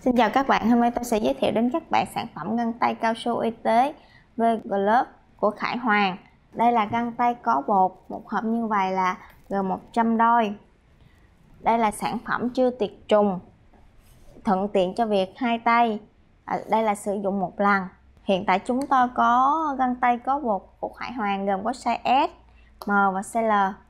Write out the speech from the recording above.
Xin chào các bạn, hôm nay tôi sẽ giới thiệu đến các bạn sản phẩm găng tay cao su y tế V-Glove của Khải Hoàng. Đây là găng tay có bột, một hộp như vậy là gần 100 đôi. Đây là sản phẩm chưa tiệt trùng, thuận tiện cho việc hai tay. À, đây là sử dụng một lần. Hiện tại chúng tôi có găng tay có bột của Khải Hoàng gồm có size S, M và size L.